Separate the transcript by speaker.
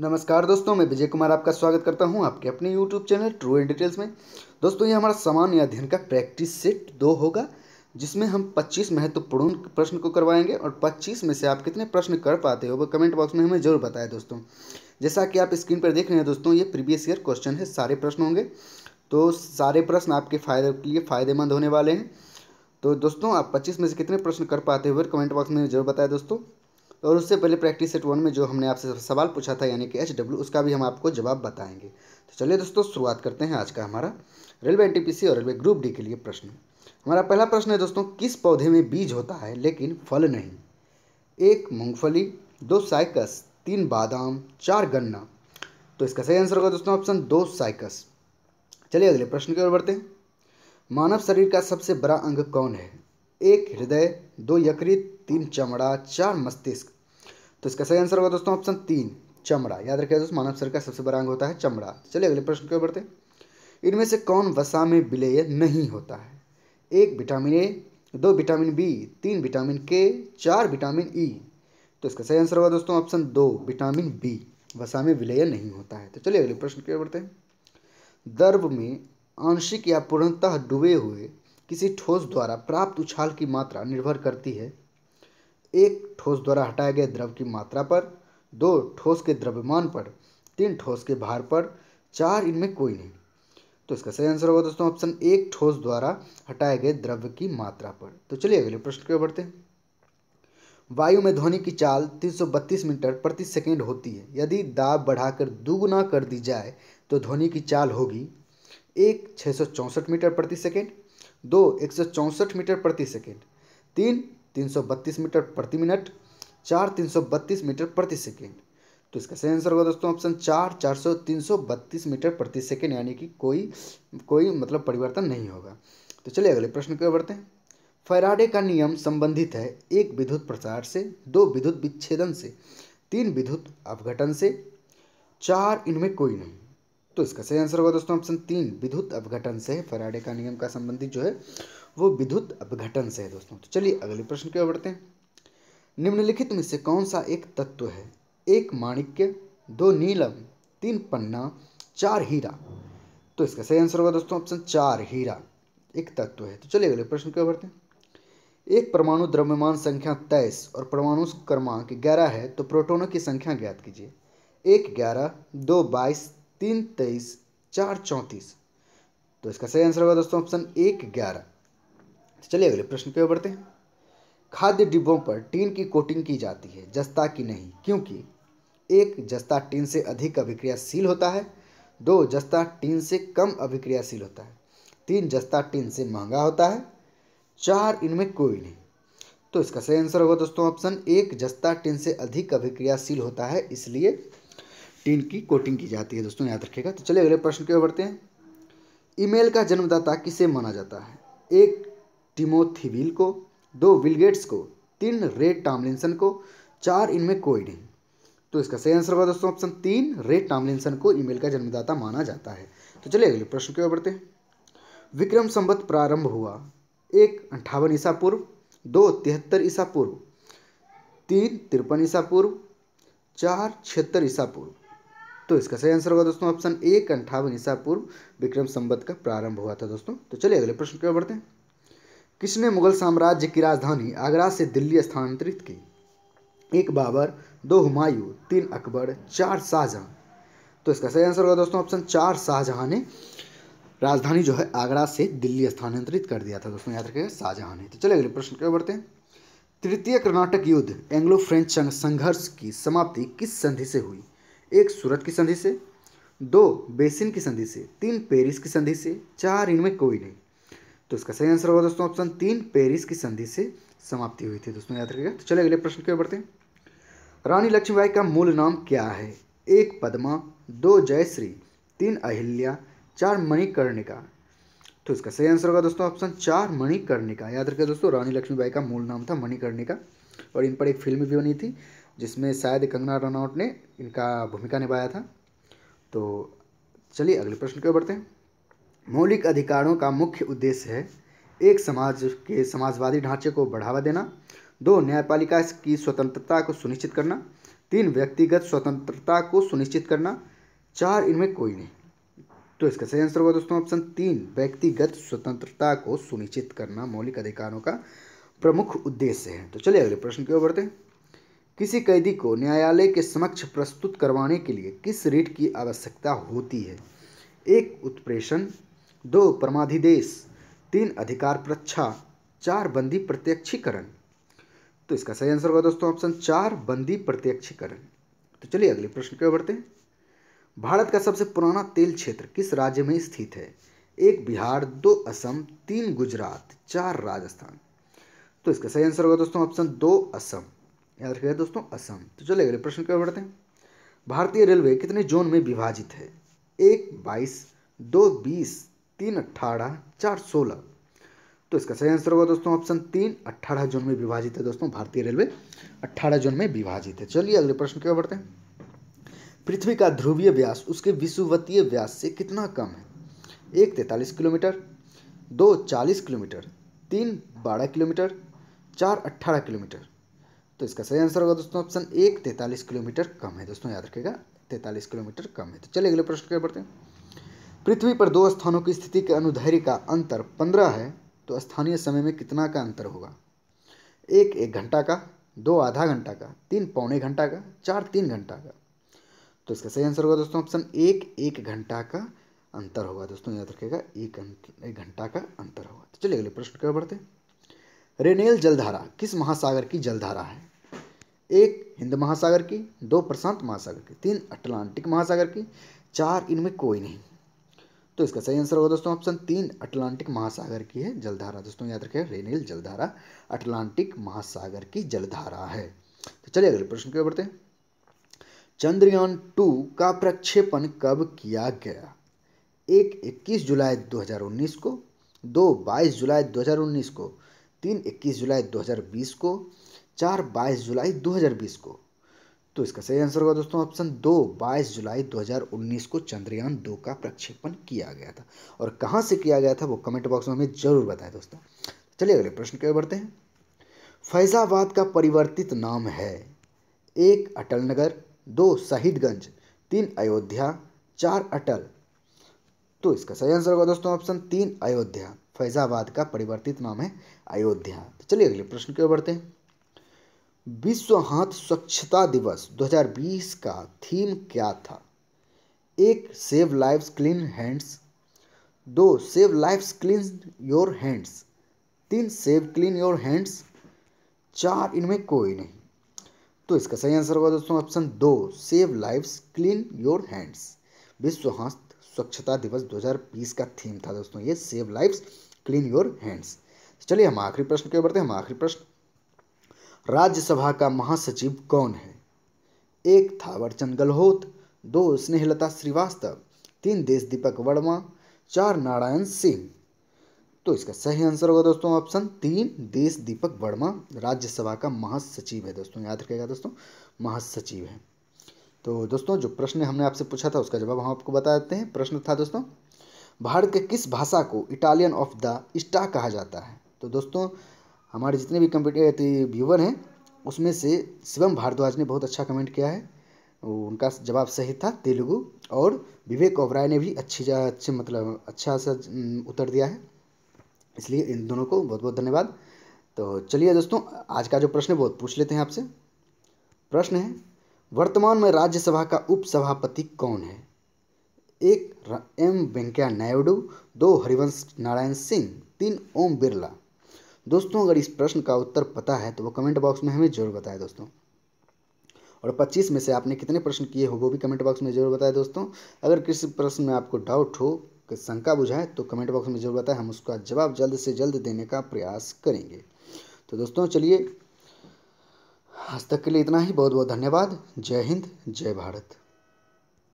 Speaker 1: नमस्कार दोस्तों मैं विजय कुमार आपका स्वागत करता हूं आपके अपने YouTube channel true and details में दोस्तों ये हमारा सामान्य अध्ययन का प्रैक्टिस सेट दो होगा जिसमें हम 25 महत्वपूर्ण तो प्रश्न को करवाएंगे और 25 में से आप कितने प्रश्न कर पाते हो वो कमेंट बॉक्स में हमें जरूर बताएं दोस्तों जैसा कि आप स्क्रीन पर देख रहे हैं दोस्तों ये प्रीवियस ईयर क्वेश्चन है सारे प्रश्न होंगे तो सारे प्रश्न आपके फायदे के लिए फ़ायदेमंद होने वाले हैं तो दोस्तों आप पच्चीस में से कितने प्रश्न कर पाते हो कमेंट बॉक्स में जरूर बताएं दोस्तों और उससे पहले प्रैक्टिस सेट वन में जो हमने आपसे सवाल पूछा था यानी कि एच डब्ल्यू उसका भी हम आपको जवाब बताएंगे तो चलिए दोस्तों शुरुआत करते हैं आज का हमारा रेलवे एन और रेलवे ग्रुप डी के लिए प्रश्न हमारा पहला प्रश्न है दोस्तों किस पौधे में बीज होता है लेकिन फल नहीं एक मूंगफली दो साइकस तीन बादाम चार गन्ना तो इसका सही आंसर होगा दोस्तों ऑप्शन दो साइकस चलिए अगले प्रश्न की ओर बढ़ते हैं मानव शरीर का सबसे बड़ा अंग कौन है एक हृदय दो यकृत तीन चमड़ा चार मस्तिष्क तो इसका सही आंसर होगा दोस्तों ऑप्शन तीन चमड़ा याद रखिए दोस्तों मानव शरीर का सबसे बड़ा अंग होता है चमड़ा चलिए अगले प्रश्न की बढ़ते इनमें से कौन वसा में विलेय नहीं होता है एक विटामिन ए दो विटामिन बी तीन विटामिन के चार विटामिन ई e। तो इसका सही आंसर होगा दोस्तों ऑप्शन दो विटामिन बी वसा में विलय नहीं होता है तो चलिए अगले प्रश्न की ओर बढ़ते हैं दर्भ में आंशिक या पूर्णतः डूबे हुए किसी ठोस द्वारा प्राप्त उछाल की मात्रा निर्भर करती है एक ठोस द्वारा हटाए गए द्रव की मात्रा पर दो ठोस के द्रव्यमान पर तीन ठोस के भार पर चार इनमें कोई नहीं तो इसका सही आंसर होगा दोस्तों ऑप्शन एक ठोस द्वारा हटाए गए द्रव्य की मात्रा पर तो चलिए अगले प्रश्न की ओर बढ़ते हैं वायु में ध्वनि की चाल 332 मीटर प्रति सेकंड होती है यदि दाब बढ़ाकर दुगुना कर दी जाए तो ध्वनि की चाल होगी एक छः मीटर प्रति सेकंड दो एक सौ चौंसठ मीटर प्रति सेकेंड तीन तीन सौ बत्तीस मीटर प्रति मिनट चार तीन सौ बत्तीस मीटर प्रति सेकेंड तो इसका सही आंसर होगा दोस्तों ऑप्शन चार चार सौ तीन सौ बत्तीस मीटर प्रति सेकेंड यानी कि कोई कोई मतलब परिवर्तन नहीं होगा तो चलिए अगले प्रश्न की ओर बढ़ते हैं फैराडे का नियम संबंधित है एक विद्युत प्रसार से दो विद्युत विच्छेदन से तीन विद्युत अपघटन से चार इनमें कोई नहीं तो इसका सही आंसर होगा दोस्तों ऑप्शन तीन विद्युत अपघटन से फराडे का नियम का संबंधित जो है वो विद्युत अपघटन से है दोस्तों तो चलिए अगले प्रश्न की ओर बढ़ते हैं निम्नलिखित में से कौन सा एक तत्व है एक माणिक्य दो नीलम तीन पन्ना चार हीरा तो इसका सही आंसर होगा दोस्तों ऑप्शन चार हीरा एक तत्व है तो चलिए अगले प्रश्न की ओर बढ़ते हैं एक परमाणु द्रव्यमान संख्या तेईस और परमाणु क्रमांक ग्यारह है तो प्रोटोनों की संख्या ज्ञात कीजिए एक ग्यारह दो बाईस तीन तेईस चार चौंतीस तो इसका सही आंसर होगा दोस्तों ऑप्शन एक ग्यारह तो चलिए अगले प्रश्न पे बढ़ते हैं खाद्य डिब्बों पर टीन की कोटिंग की जाती है जस्ता की नहीं क्योंकि एक जस्ता टीन से अधिक अभिक्रियाशील होता है दो जस्ता टीन से कम अभिक्रियाशील होता है तीन जस्ता टीन से महंगा होता है चार इनमें कोई नहीं तो इसका सही आंसर होगा दोस्तों ऑप्शन एक जस्ता टीन से अधिक अभिक्रियाशील होता है इसलिए टीन की कोटिंग की जाती है दोस्तों याद रखेगा तो चलिए अगले प्रश्न की ओर बढ़ते हैं ईमेल का जन्मदाता किसे माना जाता है एक टिमोथीविल को दो विलगेट्स को तीन रेड टामलिनसन को चार इनमें कोई नहीं तो इसका सही आंसर होगा दोस्तों ऑप्शन तीन रेड टामलिनसन को ईमेल का जन्मदाता माना जाता है तो चलिए अगले प्रश्न की ओर बढ़ते हैं विक्रम संबत प्रारंभ हुआ एक अंठावन ईसा पूर्व दो तिहत्तर ईसा पूर्व तीन तिरपन ईसा पूर्व चार छिहत्तर ईसा पूर्व तो इसका सही आंसर होगा दोस्तों ऑप्शन ए अंठावन ईसा पूर्व विक्रम संबत का प्रारंभ हुआ था दोस्तों तो चलिए अगले प्रश्न की ओर बढ़ते हैं किसने मुगल साम्राज्य की राजधानी आगरा से दिल्ली स्थानांतरित की एक बाबर दो हुमायूं तीन अकबर चार शाहजहां तो इसका सही आंसर होगा दोस्तों ऑप्शन चार शाहजहां ने राजधानी जो है आगरा से दिल्ली स्थानांतरित कर दिया था दोस्तों याद रखेगा शाहजहां ने तो चले अगले प्रश्न क्या बढ़ते हैं तृतीय कर्नाटक युद्ध एंग्लो फ्रेंच संघर्ष की समाप्ति किस संधि से हुई एक सूरत की संधि से दो बेसिन की संधि से तीन पेरिस की संधि से चार इनमें कोई नहीं तो इसका सही आंसर होगा दोस्तों ऑप्शन तीन पेरिस की संधि से समाप्ति हुई थी दोस्तों याद रखिएगा तो चले अगले प्रश्न की ओर बढ़ते हैं रानी लक्ष्मीबाई का मूल नाम क्या है एक पद्मा दो जयश्री तीन अहिल्या चार मणिकर्णिका तो इसका सही आंसर होगा दोस्तों ऑप्शन चार मणिकर्णिका याद रखिए दोस्तों रानी लक्ष्मीबाई का मूल नाम था मणिकर्णिका और इन पर एक फिल्म भी बनी थी जिसमें शायद कंगना रनौट ने इनका भूमिका निभाया था तो चलिए अगले प्रश्न की ओर बढ़ते हैं मौलिक अधिकारों का मुख्य उद्देश्य है एक समाज के समाजवादी ढांचे को बढ़ावा देना दो न्यायपालिका की स्वतंत्रता को सुनिश्चित करना तीन व्यक्तिगत स्वतंत्रता को सुनिश्चित करना चार इनमें कोई नहीं तो इसका सही आंसर होगा दोस्तों ऑप्शन तीन व्यक्तिगत स्वतंत्रता को सुनिश्चित करना मौलिक अधिकारों का प्रमुख उद्देश्य है तो चलिए अगले प्रश्न की ओर बढ़ते हैं किसी कैदी को न्यायालय के समक्ष प्रस्तुत करवाने के लिए किस रीट की आवश्यकता होती है एक उत्प्रेषण दो परमाधिदेश तीन अधिकार प्रच्छा चार बंदी प्रत्यक्षीकरण तो इसका सही आंसर होगा दोस्तों ऑप्शन चार बंदी प्रत्यक्षीकरण तो चलिए अगले प्रश्न की ओर बढ़ते हैं भारत का सबसे पुराना तेल क्षेत्र किस राज्य में स्थित है एक बिहार दो असम तीन गुजरात चार राजस्थान तो इसका सही आंसर होगा दोस्तों ऑप्शन दो असम याद रखिएगा दोस्तों असम तो चले अगले प्रश्न क्या बढ़ते हैं भारतीय रेलवे कितने जोन में विभाजित है एक बाईस दो बीस तीन अट्ठारह चार सोलह तो इसका सही आंसर होगा दोस्तों ऑप्शन तीन अट्ठारह जोन में विभाजित है दोस्तों भारतीय रेलवे अट्ठारह जोन में विभाजित है चलिए अगले प्रश्न क्या बढ़ते हैं पृथ्वी का ध्रुवीय व्यास उसके विश्ववतीय व्यास से कितना कम है एक तैतालीस किलोमीटर दो चालीस किलोमीटर तीन बारह किलोमीटर चार अट्ठारह किलोमीटर तो इसका सही आंसर होगा दोस्तों ऑप्शन एक तैंतालीस किलोमीटर कम है दोस्तों याद रखेगा तैंतालीस किलोमीटर कम है तो चलिए अगले प्रश्न क्या बढ़ते हैं पृथ्वी पर दो स्थानों की स्थिति के अनुधैर्य का अंतर पंद्रह है तो स्थानीय समय में कितना का अंतर होगा एक एक घंटा का दो आधा घंटा का तीन पौने घंटा का चार तीन घंटा का तो इसका सही आंसर होगा दोस्तों ऑप्शन एक एक घंटा का अंतर होगा दोस्तों याद रखेगा एक घंटा का अंतर होगा तो चलिए अगले प्रश्न क्या बढ़ते हैं रेनेल जलधारा किस महासागर की जलधारा है एक हिंद महासागर की दो प्रशांत महासागर की तीन अटलांटिक महासागर की चार इनमें कोई नहीं तो इसका सही आंसर होगा दोस्तों ऑप्शन तीन अटलांटिक महासागर की है जलधारा दोस्तों याद रखें रेनेल जलधारा अटलांटिक महासागर की जलधारा है तो चलिए अगले प्रश्न की ओर बढ़ते हैं चंद्रयान टू का प्रक्षेपण कब किया गया एक इक्कीस जुलाई 2019 को दो बाईस जुलाई 2019 को तीन इक्कीस जुलाई 2020 को चार बाईस जुलाई 2020 को तो इसका सही आंसर होगा दोस्तों ऑप्शन दो बाईस जुलाई 2019 को चंद्रयान दो का प्रक्षेपण किया गया था और कहाँ से किया गया था वो कमेंट बॉक्स में हमें जरूर बताएं दोस्तों चलिए अगले प्रश्न की बढ़ते हैं फैज़ाबाद का परिवर्तित नाम है एक अटल नगर दो शहीदगंज तीन अयोध्या चार अटल तो इसका सही आंसर होगा दोस्तों ऑप्शन तीन अयोध्या फैज़ाबाद का परिवर्तित नाम है अयोध्या तो चलिए अगले प्रश्न की ओर बढ़ते हैं विश्व हाथ स्वच्छता दिवस 2020 का थीम क्या था एक सेव लाइफ्स क्लीन हैंड्स दो save lives clean your hands तीन सेव क्लीन योर हैंड्स चार इनमें कोई नहीं तो इसका सही आंसर होगा दोस्तों ऑप्शन दो save lives clean your hands विश्व हाथ स्वच्छता दिवस 2020 का थीम था दोस्तों ये save lives clean your hands चलिए हम आखिरी प्रश्न की ओर बढ़ते हैं हम आखिरी प्रश्न राज्यसभा का महासचिव कौन है एक था वरचंद गहलोत दो स्नेहलता श्रीवास्तव तीन देश दीपक वर्मा चार नारायण सिंह तो इसका सही आंसर होगा दोस्तों ऑप्शन तीन देश दीपक वर्मा राज्यसभा का महासचिव है दोस्तों याद रखिएगा दोस्तों महासचिव है तो दोस्तों जो प्रश्न हमने आपसे पूछा था उसका जवाब हम आपको बता देते हैं प्रश्न था दोस्तों भारत के किस भाषा को इटालियन ऑफ द स्टा कहा जाता है तो दोस्तों हमारे जितने भी कंप्यूटर व्यूवर हैं उसमें से शिवम भारद्वाज ने बहुत अच्छा कमेंट किया है उनका जवाब सही था तेलुगु और विवेक ओबराय ने भी अच्छी अच्छे मतलब अच्छा सा उत्तर दिया है इसलिए इन दोनों को बहुत बहुत धन्यवाद तो चलिए दोस्तों आज का जो प्रश्न है बहुत पूछ लेते हैं आपसे प्रश्न है वर्तमान में राज्यसभा का उपसभापति कौन है एक एम वेंकैया नायडू दो हरिवंश नारायण सिंह तीन ओम बिरला दोस्तों अगर इस प्रश्न का उत्तर पता है तो वो कमेंट बॉक्स में हमें जरूर बताएं दोस्तों और 25 में से आपने कितने प्रश्न किए हो वो भी कमेंट बॉक्स में जरूर बताएं दोस्तों अगर किसी प्रश्न में आपको डाउट हो शंका बुझाए तो कमेंट बॉक्स में जरूर बताएं हम उसका जवाब जल्द से जल्द देने का प्रयास करेंगे तो दोस्तों चलिए आज तक के लिए इतना ही बहुत बहुत धन्यवाद जय हिंद जय भारत